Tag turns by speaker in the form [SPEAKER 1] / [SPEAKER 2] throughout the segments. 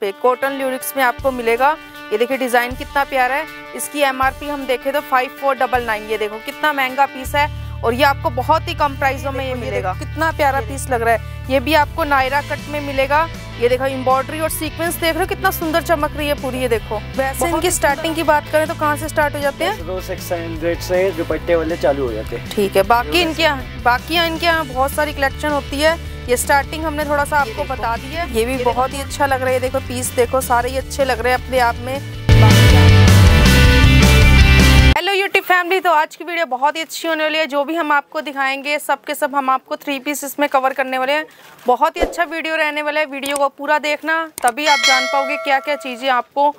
[SPEAKER 1] पे cotton Lurex में आपको मिलेगा ये देखिए डिज़ाइन कितना प्यारा है इसकी एमआरपी हम देखें तो फाइव फोर डबल नाइन ये देखो कितना महंगा पीस है और ये आपको बहुत ही कम प्राइसों में ये मिलेगा कितना प्यारा पीस लग रहा है ये भी आपको नायरा कट में मिलेगा ये देखो एम्ब्रॉयडरी और सीक्वेंस देख रहे हो कितना सुंदर चमक रही है पूरी ये देखो वैसे इनकी स्टार्टिंग की बात करें तो कहाँ से स्टार्ट हो जाते
[SPEAKER 2] हैं से दुपट्टे वाले चालू हो जाते हैं ठीक है बाकी इनके
[SPEAKER 1] यहाँ बाकी इनके यहाँ बहुत सारी कलेक्शन होती है ये स्टार्टिंग हमने थोड़ा सा आपको बता दिया ये भी बहुत ही अच्छा लग रहा है देखो पीस देखो सारे ही अच्छे लग रहे हैं अपने आप में हेलो यूट्यूब फैमिली तो आज की वीडियो बहुत ही अच्छी होने वाली है जो भी हम आपको दिखाएंगे सब के सब हम आपको थ्री पीस इसमें कवर करने वाले हैं बहुत ही अच्छा वीडियो रहने वाला है वीडियो को पूरा देखना तभी आप जान पाओगे क्या क्या चीज़ें आपको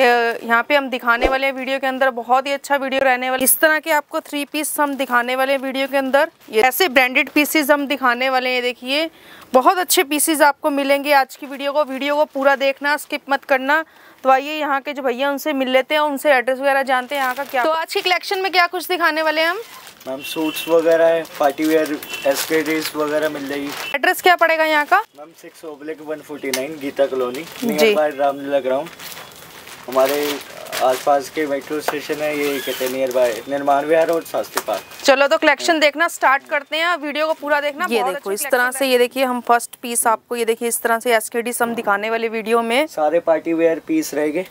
[SPEAKER 1] यहाँ पे हम दिखाने वाले वीडियो के अंदर बहुत ही अच्छा वीडियो रहने वाला इस तरह के आपको थ्री पीस हम दिखाने वाले वीडियो के अंदर ये ऐसे ब्रांडेड पीसेज हम दिखाने वाले हैं देखिए बहुत अच्छे पीसेज आपको मिलेंगे आज की वीडियो को वीडियो को पूरा देखना स्किप मत करना तो आइए यहाँ के जो भैया उनसे मिल लेते हैं उनसे एड्रेस वगैरह जानते हैं यहाँ का क्या तो आज की कलेक्शन में क्या कुछ दिखाने वाले हैं हम
[SPEAKER 2] मैम सूट्स वगैरह है पार्टी वेयर एस्केडीज वगैरह मिल जाएगी
[SPEAKER 1] एड्रेस क्या पड़ेगा यहाँ का
[SPEAKER 2] ma'am six oblique one forty nine Geeta colony by Ramlila ground हमारे आसपास के मेट्रो स्टेशन है ये कहते हैं नियर बाय निर्माण विहार और शास्त्री पार्क
[SPEAKER 1] चलो तो कलेक्शन देखना स्टार्ट करते हैं वीडियो को पूरा देखना ये देखो इस तरह से ये देखिए हम फर्स्ट पीस आपको ये देखिए इस तरह से एस के दिखाने वाले वीडियो में
[SPEAKER 2] सारे पार्टी वेयर पीस रहेगा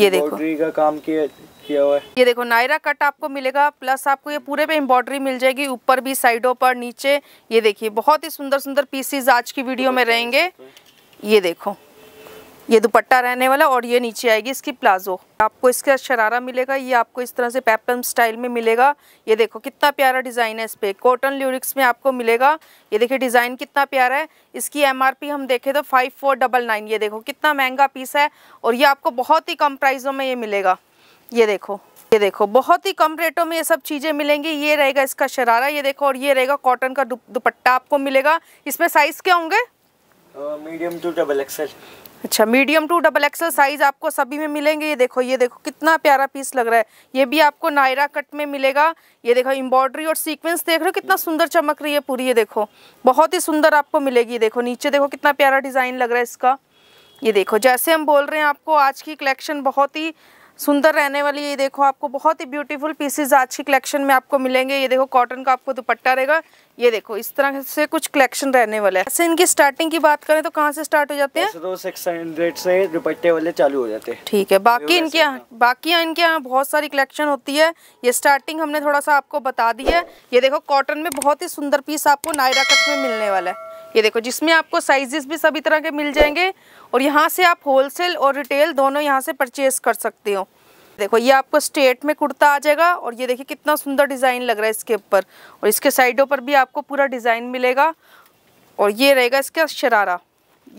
[SPEAKER 2] ये देखो का काम किया किया हुआ है
[SPEAKER 1] ये देखो नायरा कट आपको मिलेगा प्लस आपको ये पूरे पे एम्ब्रॉयडरी मिल जाएगी ऊपर भी साइडों पर नीचे ये देखिए बहुत ही सुंदर सुंदर पीसेज आज की वीडियो में रहेंगे ये देखो ये दुपट्टा रहने वाला और ये नीचे आएगी इसकी प्लाजो आपको इसका शरारा मिलेगा ये आपको इस तरह से पैपम स्टाइल में मिलेगा ये देखो कितना प्यारा डिज़ाइन है इस पर कॉटन ल्यूरिक्स में आपको मिलेगा ये देखिए डिज़ाइन कितना प्यारा है इसकी एमआरपी हम देखें तो फाइव फोर डबल नाइन ये देखो कितना महंगा पीस है और ये आपको बहुत ही कम प्राइसों में ये मिलेगा ये देखो ये देखो बहुत ही कम रेटों में ये सब चीज़ें मिलेंगी ये रहेगा इसका शरारा ये देखो और ये रहेगा कॉटन का दुपट्टा आपको मिलेगा इसमें साइज़ क्या होंगे
[SPEAKER 2] मीडियम टू डबल एक्सल अच्छा medium
[SPEAKER 1] to double XL size आपको सभी में मिलेंगे ये देखो ये देखो कितना प्यारा पीस लग रहा है ये भी आपको नायरा कट में मिलेगा ये देखो एम्ब्रॉयडरी और सीक्वेंस देख रहे हो कितना सुंदर चमक रही है पूरी ये देखो बहुत ही सुंदर आपको मिलेगी देखो नीचे देखो कितना प्यारा डिज़ाइन लग रहा है इसका ये देखो जैसे हम बोल रहे हैं आपको आज की कलेक्शन बहुत ही सुंदर रहने वाली ये देखो आपको बहुत ही ब्यूटीफुल पीसेज आज की कलेक्शन में आपको मिलेंगे ये देखो कॉटन का आपको दुपट्टा रहेगा ये देखो इस तरह से कुछ कलेक्शन रहने वाला है ऐसे इनकी स्टार्टिंग की बात करें तो कहाँ से स्टार्ट हो जाते
[SPEAKER 2] हैं सिक्स हंड्रेड से दुपट्टे वाले चालू हो जाते हैं ठीक है बाकी इनके
[SPEAKER 1] यहाँ बाकी यहाँ इनके यहाँ बहुत सारी कलेक्शन होती है ये स्टार्टिंग हमने थोड़ा सा आपको बता दी है ये देखो कॉटन में बहुत ही सुंदर पीस आपको नायरा कट में मिलने वाला है ये देखो जिसमें आपको साइजेस भी सभी तरह के मिल जाएंगे और यहाँ से आप होलसेल और रिटेल दोनों यहाँ से परचेज कर सकते हो देखो ये आपको स्ट्रेट में कुर्ता आ जाएगा और ये देखिए कितना सुंदर डिज़ाइन लग रहा है इसके ऊपर और इसके साइडों पर भी आपको पूरा डिज़ाइन मिलेगा और ये रहेगा इसका शरारा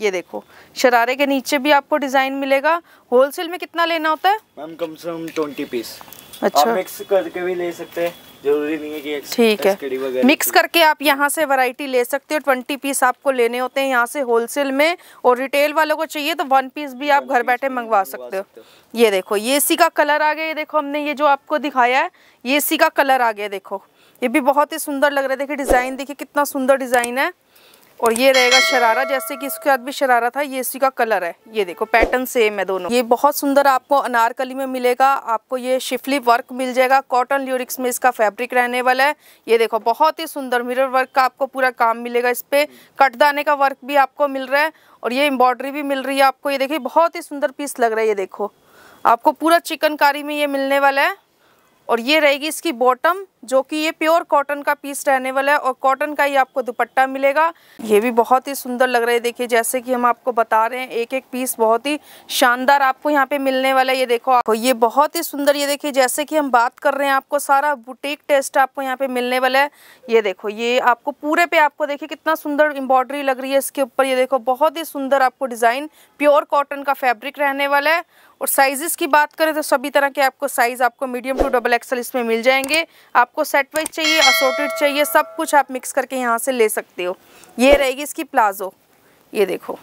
[SPEAKER 1] ये देखो शरारे के नीचे भी आपको डिज़ाइन मिलेगा होलसेल में कितना लेना होता है
[SPEAKER 2] मैम कम से कम ट्वेंटी पीस अच्छा मिक्स करके भी ले सकते हैं जरूरी नहीं है कि ठीक है मिक्स
[SPEAKER 1] करके आप यहाँ से वैरायटी ले सकते हो ट्वेंटी पीस आपको लेने होते हैं यहाँ से होलसेल में और रिटेल वालों को चाहिए तो वन पीस भी आप घर बैठे मंगवा सकते हो ये देखो ये इसी का कलर आ गया ये देखो हमने ये जो आपको दिखाया है ये इसी का कलर आ गया देखो ये भी बहुत ही सुंदर लग रहा है देखिए डिज़ाइन देखिए कितना सुंदर डिज़ाइन है और ये रहेगा शरारा जैसे कि इसके साथ भी शरारा था ये इसी का कलर है ये देखो पैटर्न सेम है दोनों ये बहुत सुंदर आपको अनारकली में मिलेगा आपको ये शिफली वर्क मिल जाएगा कॉटन ल्यूरिक्स में इसका फैब्रिक रहने वाला है ये देखो बहुत ही सुंदर मिरर वर्क का आपको पूरा काम मिलेगा इस पर कटदाने का वर्क भी आपको मिल रहा है और ये एम्ब्रॉयडरी भी मिल रही है आपको ये देखिए बहुत ही सुंदर पीस लग रहा है ये देखो आपको पूरा चिकनकारी में ये मिलने वाला है और ये रहेगी इसकी बॉटम जो कि ये प्योर कॉटन का पीस रहने वाला है और कॉटन का ही आपको दुपट्टा मिलेगा ये भी बहुत ही सुंदर लग रहा है देखिए जैसे कि हम आपको बता रहे हैं एक एक पीस बहुत ही शानदार आपको यहाँ पे मिलने वाला है ये देखो आपको ये बहुत ही सुंदर ये देखिए जैसे कि हम बात कर रहे हैं आपको सारा बुटीक टेस्ट आपको यहाँ पे मिलने वाला है ये देखो ये आपको पूरे पे आपको देखिए कितना सुंदर एम्ब्रॉयडरी लग रही है इसके ऊपर ये देखो बहुत ही सुंदर आपको डिज़ाइन प्योर कॉटन का फैब्रिक रहने वाला है और साइजेस की बात करें तो सभी तरह के आपको साइज़ आपको मीडियम टू डबल एक्सल इसमें मिल जाएंगे आपको आपको सेट वाइज चाहिए असोटेड चाहिए सब कुछ आप मिक्स करके यहाँ से ले सकते हो ये रहेगी इसकी प्लाजो ये देखो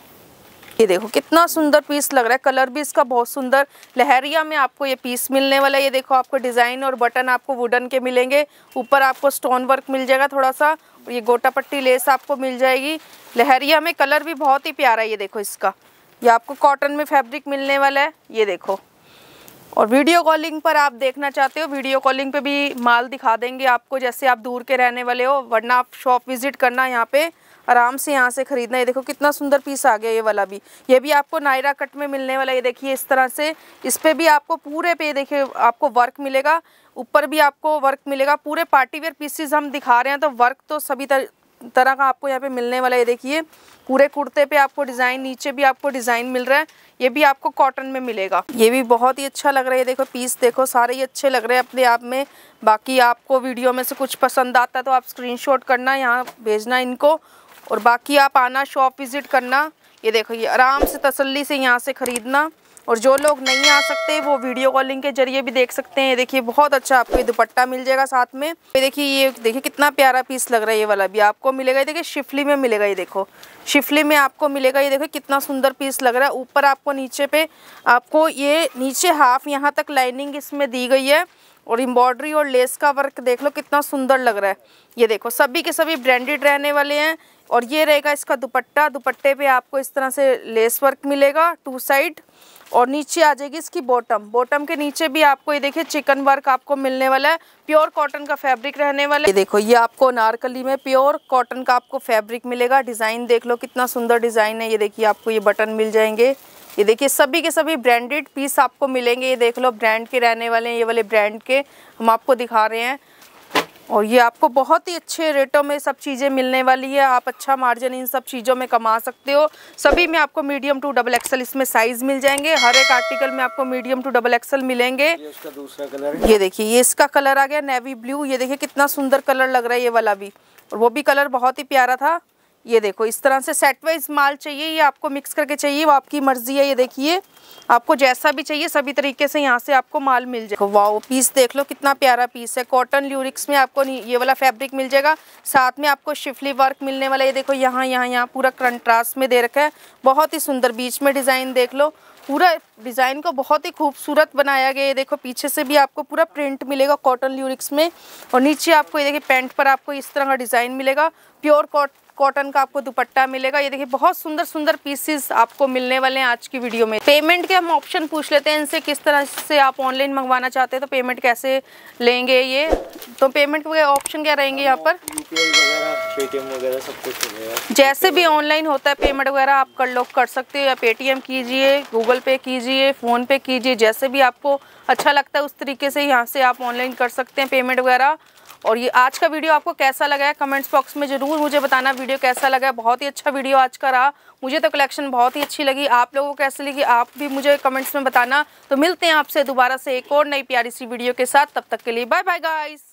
[SPEAKER 1] ये देखो कितना सुंदर पीस लग रहा है कलर भी इसका बहुत सुंदर लहरिया में आपको ये पीस मिलने वाला है ये देखो आपको डिज़ाइन और बटन आपको वुडन के मिलेंगे ऊपर आपको स्टोन वर्क मिल जाएगा थोड़ा सा और ये गोटा पट्टी लेस आपको मिल जाएगी लहरिया में कलर भी बहुत ही प्यारा है ये देखो इसका ये आपको कॉटन में फैब्रिक मिलने वाला है ये देखो और वीडियो कॉलिंग पर आप देखना चाहते हो वीडियो कॉलिंग पे भी माल दिखा देंगे आपको जैसे आप दूर के रहने वाले हो वरना आप शॉप विज़िट करना यहाँ पे आराम से यहाँ से ख़रीदना ये देखो कितना सुंदर पीस आ गया ये वाला भी ये भी आपको नायरा कट में मिलने वाला ये देखिए इस तरह से इस पर भी आपको पूरे पे देखिए आपको वर्क मिलेगा ऊपर भी आपको वर्क मिलेगा पूरे पार्टीवेयर पीसेज हम दिखा रहे हैं तो वर्क तो सभी तरह तरह का आपको यहाँ पे मिलने वाला है देखिए पूरे कुर्ते पे आपको डिज़ाइन नीचे भी आपको डिज़ाइन मिल रहा है ये भी आपको कॉटन में मिलेगा ये भी बहुत ही अच्छा लग रहा है देखो पीस देखो सारे ही अच्छे लग रहे हैं अपने आप में बाकी आपको वीडियो में से कुछ पसंद आता है तो आप स्क्रीन करना यहाँ भेजना इनको और बाकी आप आना शॉप विज़िट करना ये देखो ये आराम से तसली से यहाँ से ख़रीदना और जो लोग नहीं आ सकते वो वीडियो कॉलिंग के जरिए भी देख सकते हैं देखिए बहुत अच्छा आपको ये दुपट्टा मिल जाएगा साथ में देखिए ये देखिए कितना प्यारा पीस लग रहा है ये वाला भी आपको मिलेगा ये देखिए शिफली में मिलेगा ये देखो शिफली में आपको मिलेगा ये देखो कितना सुंदर पीस लग रहा है ऊपर आपको नीचे पे आपको ये नीचे हाफ यहाँ तक लाइनिंग इसमें दी गई है और एम्ब्रॉयडरी और लेस का वर्क देख लो कितना सुंदर लग रहा है ये देखो सभी के सभी ब्रांडेड रहने वाले हैं और ये रहेगा इसका दुपट्टा दुपट्टे पे आपको इस तरह से लेस वर्क मिलेगा टू साइड और नीचे आ जाएगी इसकी बॉटम बॉटम के नीचे भी आपको ये देखिए चिकन वर्क आपको मिलने वाला है प्योर कॉटन का फैब्रिक रहने वाला है ये देखो ये आपको नारकली में प्योर कॉटन का आपको फैब्रिक मिलेगा डिज़ाइन देख लो कितना सुंदर डिज़ाइन है ये देखिए आपको ये बटन मिल जाएंगे ये देखिए सभी के सभी ब्रांडेड पीस आपको मिलेंगे ये देख लो ब्रांड के रहने वाले हैं ये वाले ब्रांड के हम आपको दिखा रहे हैं और ये आपको बहुत ही अच्छे रेटों में सब चीज़ें मिलने वाली है आप अच्छा मार्जिन इन सब चीज़ों में कमा सकते हो सभी में आपको मीडियम टू डबल एक्सल इसमें साइज़ मिल जाएंगे हर एक आर्टिकल में आपको मीडियम टू डबल एक्सल मिलेंगे ये
[SPEAKER 2] इसका दूसरा कलर है। ये
[SPEAKER 1] देखिए ये इसका कलर आ गया नेवी ब्लू ये देखिए कितना सुंदर कलर लग रहा है ये वाला भी और वो भी कलर बहुत ही प्यारा था ये देखो इस तरह से सेट वाइज माल चाहिए ये आपको मिक्स करके चाहिए वो आपकी मर्जी है ये देखिए आपको जैसा भी चाहिए सभी तरीके से यहाँ से आपको माल मिल जाएगा वाओ पीस देख लो कितना प्यारा पीस है कॉटन ल्यूरिक्स में आपको ये वाला फैब्रिक मिल जाएगा साथ में आपको शिफली वर्क मिलने वाला ये देखो यहाँ यहाँ यहाँ पूरा कंट्रास्ट में दे रखा है बहुत ही सुंदर बीच में डिज़ाइन देख लो पूरा डिज़ाइन को बहुत ही खूबसूरत बनाया गया है देखो पीछे से भी आपको पूरा प्रिंट मिलेगा कॉटन ल्यूरिक्स में और नीचे आपको ये देखिए पैंट पर आपको इस तरह का डिज़ाइन मिलेगा प्योर कॉटन का आपको दुपट्टा मिलेगा ये देखिए बहुत सुंदर सुंदर पीसेस आपको मिलने वाले हैं आज की वीडियो में पेमेंट के हम ऑप्शन पूछ लेते हैं इनसे किस तरह से आप ऑनलाइन मंगवाना चाहते हैं तो पेमेंट कैसे लेंगे ये तो पेमेंट के ऑप्शन क्या रहेंगे यहाँ पर जैसे भी ऑनलाइन होता है पेमेंट वगैरह आप कर लोग कर सकते हो या पेटीएम कीजिए गूगल पे कीजिए फ़ोन पे कीजिए जैसे भी आपको अच्छा लगता है उस तरीके से यहाँ से आप ऑनलाइन कर सकते हैं पेमेंट वगैरह और ये आज का वीडियो आपको कैसा लगा है कमेंट्स बॉक्स में ज़रूर मुझे बताना वीडियो कैसा लगा है बहुत ही अच्छा वीडियो आज का रहा मुझे तो कलेक्शन बहुत ही अच्छी लगी आप लोगों को कैसे लगी आप भी मुझे कमेंट्स में बताना तो मिलते हैं आपसे दोबारा से एक और नई प्यारी सी वीडियो के साथ तब तक के लिए बाय बाय गाइस